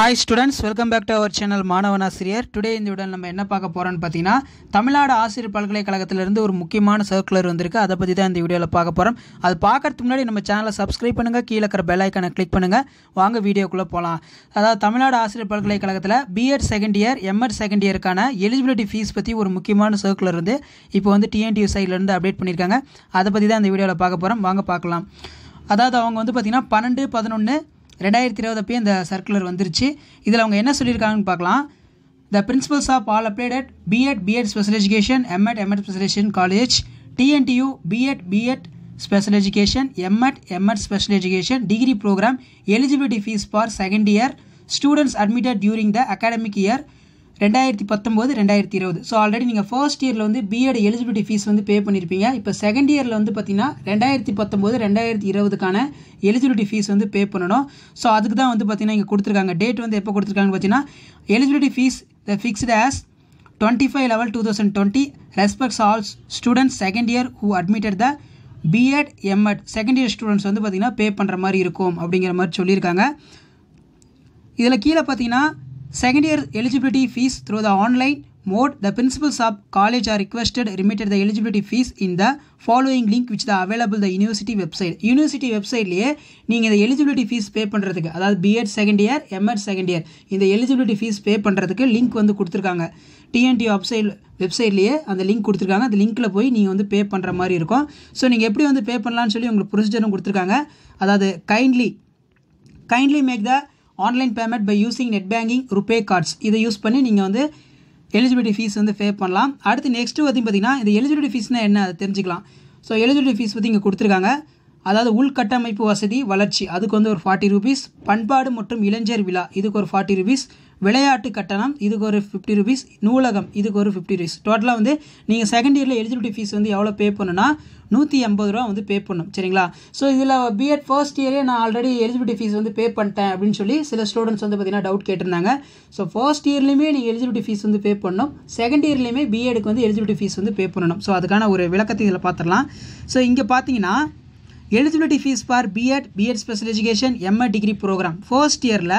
hi students welcome back to our channel Manavan Aasiriyar today இந்த உடன் நம்ம என்ன பார்க்க போகிறோம்னு பார்த்தீங்கன்னா தமிழ்நாடு ஆசிரியர் பல்கலைக்கழகத்திலிருந்து ஒரு முக்கியமான சர்க்குலர் வந்திருக்கு அதை பற்றி தான் இந்த வீடியோவில் பார்க்க போகிறோம் அது பார்க்கறதுக்கு முன்னாடி நம்ம சேனலை சப்ஸ்கிரைப் பண்ணுங்கள் கீழே இருக்கிற பெல் ஐக்கனை கிளிக் பண்ணுங்கள் வாங்க வீடியோக்குள்ளே போகலாம் அதாவது தமிழ்நாடு ஆசிரியர் பல்கலைக்கழகத்தில் B Ed second year M Ed second இயருக்கான எலிஜிபிலிட்டி ஃபீஸ் பற்றி ஒரு முக்கியமான சர்க்குலர் வந்து இப்போ வந்து டிஎன்டி சைட்லேருந்து அப்டேட் பண்ணியிருக்காங்க அதை பற்றி தான் இந்த வீடியோவில் பார்க்க போகிறோம் வாங்க பார்க்கலாம் அதாவது அவங்க வந்து பார்த்திங்கன்னா பன்னெண்டு பதினொன்று ரெண்டாயிரத்தி இருபதப்பே இந்த சர்க்குலர் வந்துருச்சு இதில் அவங்க என்ன சொல்லியிருக்காங்கன்னு பார்க்கலாம் the principals of all applied at B Ed B Ed special education M Ed M Ed special education college TNTU B Ed B Ed special education M Ed M Ed special education degree program eligibility fees for second year students admitted during the academic year ரெண்டாயிரத்தி பத்தொம்போது ரெண்டாயிரத்தி இருபது so already நீங்கள் first இயரில் வந்து BEd eligibility fees வந்து பே பண்ணியிருப்பீங்க இப்போ செகண்ட் இயரில் வந்து பார்த்தீங்கன்னா ரெண்டாயிரத்தி பத்தொம்போது ரெண்டாயிரத்தி இருபதுக்கான எலிஜிபிலிட்டி ஃபீஸ் வந்து பே பண்ணணும் ஸோ அதுக்கு தான் வந்து பார்த்தீங்கன்னா இங்கே கொடுத்துருக்காங்க டேட் வந்து எப்போ கொடுத்துருக்காங்கன்னு பார்த்தீங்கன்னா eligibility fees the fixed as twenty five level two thousand twenty respects all students second year who admitted the B Ed M Ed second year students வந்து பார்த்திங்கன்னா பே பண்ணுற மாதிரி இருக்கும் அப்படிங்கிற மாதிரி சொல்லியிருக்காங்க இதில் கீழே பார்த்தீங்கன்னா second year eligibility fees through the online mode the principals of college are requested remitted the eligibility fees in the following link which the available the university website யூனிவர்சிட்டி வெப்சைட்லேயே நீங்கள் இந்த எலிஜிபிலிட்டி ஃபீஸ் பே பண்ணுறதுக்கு அதாவது B Ed second year M Ed second year இந்த eligibility fees pay பண்ணுறதுக்கு link வந்து கொடுத்துருக்காங்க டிஎன்டி வெப்சைட் வெப்சைட்லேயே அந்த லிங்க் கொடுத்துருக்காங்க அந்த லிங்கில் போய் நீங்கள் வந்து பே பண்ணுற மாதிரி இருக்கும் ஸோ நீங்கள் எப்படி வந்து பே பண்ணலான்னு சொல்லி உங்களுக்கு ப்ரொசீஜரும் கொடுத்துருக்காங்க அதாவது kindly kindly make the online payment by using net banking RuPay cards இதை யூஸ் பண்ணி நீங்கள் வந்து எலிஜிபிலிட்டி ஃபீஸ் வந்து பே பண்ணலாம் அடுத்து நெக்ஸ்ட்டு வந்து பார்த்திங்கன்னா இந்த எலிஜிபிலிட்டி ஃபீஸ்னால் என்ன அதை தெரிஞ்சுக்கலாம் ஸோ எலிஜிபிலிட்டி ஃபீஸ் வந்து இங்கே கொடுத்துருக்காங்க அதாவது உள்கட்டமைப்பு வசதி வளர்ச்சி அதுக்கு வந்து ஒரு ஃபார்ட்டி ருபீஸ் பண்பாடு மற்றும் இளைஞர் விழா இதுக்கு ஒரு ஃபார்ட்டி ருபீஸ் விளையாட்டு கட்டணம் இதுக்கு ஒரு ஃபிஃப்டி ருபீஸ் நூலகம் இதுக்கு ஒரு ஃபிஃப்டி ருபீஸ் டோட்டலாக வந்து நீங்கள் செகண்ட் இயரில் எலிஜிபிலிட்டி ஃபீஸ் வந்து எவ்வளோ பே பண்ணுனா நூற்றி எண்பது ரூபா வந்து பே பண்ணும் சரிங்களா ஸோ இதில் பிஎட் ஃபர்ஸ்ட் இயரே நான் ஆல்ரெடி எலிஜிபிலிட்டி ஃபீஸ் வந்து பே பண்ணிட்டேன் அப்படின்னு சொல்லி சில ஸ்டூடெண்ட்ஸ் வந்து பார்த்திங்கன்னா டவுட் கேட்டிருந்தாங்க ஸோ ஃபர்ஸ்ட் இயர்லேயுமே நீங்கள் எலிஜிபிலிட்டி ஃபீஸ் வந்து பே பண்ணணும் செகண்ட் இயர்லேயுமே பிஎடுக்கு வந்து எலிஜிபிலிட்டி ஃபீஸ் வந்து பே பண்ணணும் ஸோ அதுக்கான ஒரு விளக்கத்தை இதில் பார்த்துடலாம் ஸோ இங்கே பார்த்தீங்கன்னா eligibility fees for B Ed B Ed special education M Ed degree program first இயரில்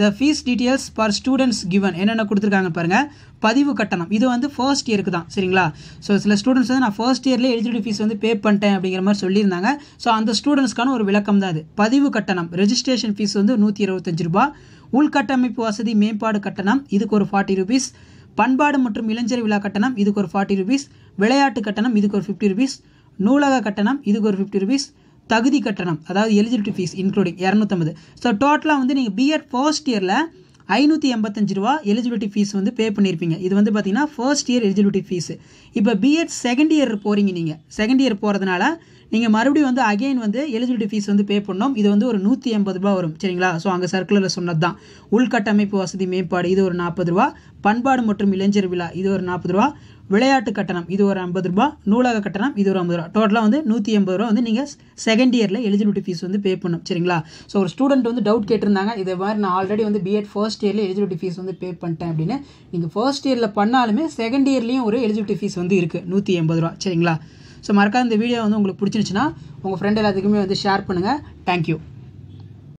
the fees details for students given என்னென்ன கொடுத்துருக்காங்க பாருங்கள் பதிவு கட்டணம் இது வந்து ஃபர்ஸ்ட் இயருக்கு தான் சரிங்களா ஸோ சில ஸ்டூடெண்ட்ஸ் வந்து நான் ஃபர்ஸ்ட் இயர்லேயே எலிஜிபிலிட்டி ஃபீஸ் வந்து பே பண்ணிட்டேன் அப்படிங்கிற மாதிரி சொல்லியிருந்தாங்க ஸோ அந்த ஸ்டூடெண்ட்ஸ்க்கான ஒரு விளக்கம் தான் அது பதிவு கட்டணம் ரெஜிஸ்ட்ரேஷன் ஃபீஸ் வந்து நூற்றி இருபத்தஞ்சு ரூபா உள்கட்டமைப்பு வசதி மேம்பாடு கட்டணம் இதுக்கு ஒரு ஃபார்ட்டி ருபீஸ் பண்பாடு மற்றும் இளைஞர் விழா கட்டணம் இதுக்கு ஒரு ஃபார்ட்டி ருபீஸ் விளையாட்டு கட்டணம் இதுக்கு ஒரு ஃபிஃப்டி ருபீஸ் நூலக கட்டணம் இதுக்கு ஒரு ஃபிஃப்டி ருபீஸ் தகுதி கட்டணம் அதாவது எலிஜிபிலிட்டி ஃபீஸ் இன்க்ளூடிங் இரநூத்தம்பது ஸோ டோட்டலாக வந்து நீங்கள் பிஎட் ஃபர்ஸ்ட் இயரில் ஐநூற்றி எண்பத்தஞ்சு ரூபா எலிஜிபிலிட்டி ஃபீஸ் வந்து பே பண்ணியிருப்பீங்க இது வந்து பார்த்தீங்கன்னா ஃபர்ஸ்ட் இயர் எலிஜிபிலிட்டி ஃபீஸு இப்போ பிஎட் செகண்ட் இயர் போகிறீங்க நீங்கள் செகண்ட் இயர் போகிறதுனால நீங்கள் மறுபடியும் வந்து அகெயின் வந்து எலிஜிபிலிட்டி ஃபீஸ் வந்து பே பண்ணோம் இது வந்து ஒரு நூற்றி எண்பது ரூபா வரும் சரிங்களா ஸோ அங்கே சர்க்குலரில் சொன்னது தான் உள்கட்டமைப்பு வசதி மேம்பாடு இது ஒரு நாற்பது ரூபா பண்பாடு மற்றும் இளைஞர் விழா இது ஒரு நாற்பது ரூபா விளையாட்டு கட்டணம் இது ஒரு ஐம்பது ரூபா நூலக கட்டணம் இது ஒரு ஐம்பது ரூபா டோட்டலாக வந்து நூற்றி எண்பது ரூபா வந்து நீங்கள் செகண்ட் இயரில் எலிஜிபிலிட்டி ஃபீஸ் வந்து பே பண்ணும் சரிங்களா ஸோ ஒரு ஸ்டூடெண்ட் வந்து டவுட் கேட்டிருந்தாங்க இதே மாதிரி நான் ஆல்ரெடி வந்து பிஎட் ஃபர்ஸ்ட் இயரில் எலிஜிபிலிட்டி ஃபீஸ் வந்து பே பண்ணிட்டேன் அப்படின்னு நீங்கள் ஃபர்ஸ்ட் இயரில் பண்ணாலுமே செகண்ட் இயர்லேயும் ஒரு எலிஜிபிலிட்டி ஃபீஸ் வந்து இருக்குது நூற்றி எண்பது ரூபா சரிங்களா ஸோ மறக்காத இந்த வீடியோ வந்து உங்களுக்கு பிடிச்சிருச்சுன்னா உங்கள் ஃப்ரெண்ட் எல்லாத்துக்குமே வந்து ஷேர் பண்ணுங்கள் தேங்க்யூ